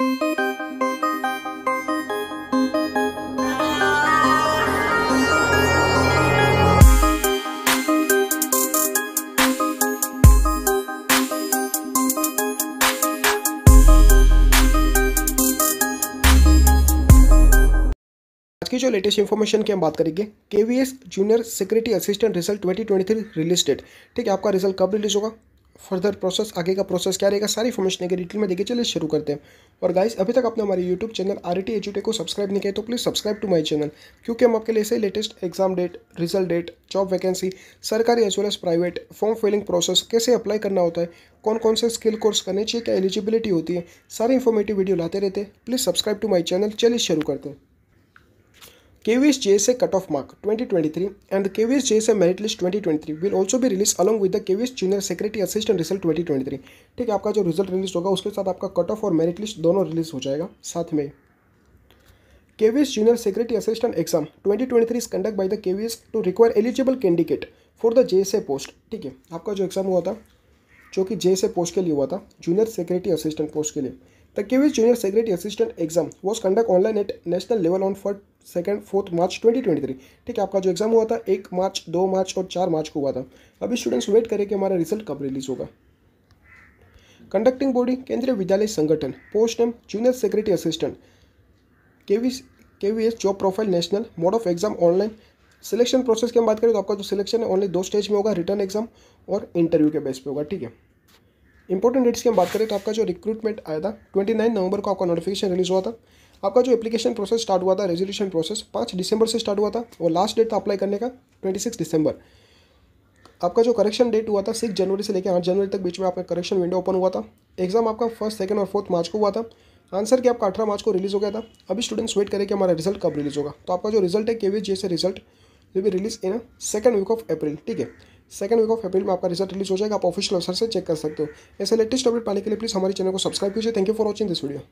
आज की जो लेटेस्ट इंफॉर्मेशन की हम बात करेंगे KVS junior security assistant result 2023 release date ठीक है आपका रिजल्ट कब रिलीज होगा फर्दर प्रोसेस आगे का प्रोसेस क्या रहेगा सारी इन्फॉर्मेशन के डिटेल में देखिए चलिए शुरू करते हैं और गाइस अभी तक आपने हमारे यूट्यूब चैनल आर टी एजुटे को सब्सक्राइब नहीं किया तो please subscribe to my channel क्योंकि हम आपके लिए ऐसे latest exam date result date job vacancy सरकारी as well as private form filling process कैसे अप्लाई करना होता है कौन कौन से स्किल कोर्स करने चाहिए क्या एलिजिबिलिटी होती है सारी इन्फॉर्मेटिव वीडियो लाते रहते please subscribe to my channel चलिए शुरू करते हैं KVSJA say cutoff mark 2023 and the KVS JSA merit list 2023 will also be released along with the KVS Junior Secretary Assistant Result 2023 ठीक है आपका जो रिजल्ट रिलीज होगा उसके साथ आपका कट ऑफ और मेरिट लिस्ट दोनों रिलीज हो जाएगा साथ में KVS Junior Secretary Assistant Exam 2023 is conducted by the KVS to require eligible candidate for the JSA post ठीक है आपका जो एग्ज़ाम हुआ था जो कि JSA पोस्ट के लिए हुआ था जूनियर सेक्रेटरी असिस्टेंट पोस्ट के लिए The KVS Junior Secretary Assistant Exam was conducted online at national level on first second fourth March 2023 ठीक है आपका जो एग्ज़ाम हुआ था एक मार्च दो मार्च और चार मार्च को हुआ था अभी स्टूडेंट्स वेट करें कि हमारा रिजल्ट कब रिलीज होगा conducting body Kendriya Vidyalaya Sangathan post name junior secretary assistant KV KVS job profile national mode of exam online selection process की हम बात करें तो आपका जो सिलेक्शन है ऑनली दो स्टेज में होगा रिटर्न एग्जाम और इंटरव्यू के बेस पर होगा ठीक है इंपॉर्टेंट डेट्स की हम बात करें तो आपका जो रिक्रूटमेंट आया था ट्वेंटी नाइन नवंबर को आपका नोटिफिकेशन रिलीज हुआ था आपका जो एप्लीकेशन प्रोसेस स्टार्ट हुआ था रेजोल्यूशन प्रोसेस पाँच दिसंबर से स्टार्ट हुआ था और लास्ट डेट था अप्लाई करने का ट्वेंटी सिक्स दिसंबर आपका जो करेक्शन डेट हुआ था सिक्स जनवरी से लेकर आठ जनवरी तक बीच में आपका करेक्शन विंडो ओपन हुआ था एग्जाम आपका फर्स्ट सेकंड और फोर्थ मार्च को हुआ था आंसर कि आपका अठारह मार्च को रिलीज़ हो गया था अभी स्टूडेंट्स वेट करें कि हमारा रिजल्ट कब रिलीज़ होगा तो आपका जो रिजल्ट है के वी से result will be release in second week of April ठीक है सेकंड वीक ऑफ अप्रैल में आपका रिजल्ट रिलीज हो जाएगा आप ऑफिशियल अवसर से चेक कर सकते हो ऐसे लेटेस्ट अपडेट पाने के लिए प्लीज़ हमारे चैनल को सब्सक्राइब कीजिए thank you for watching this video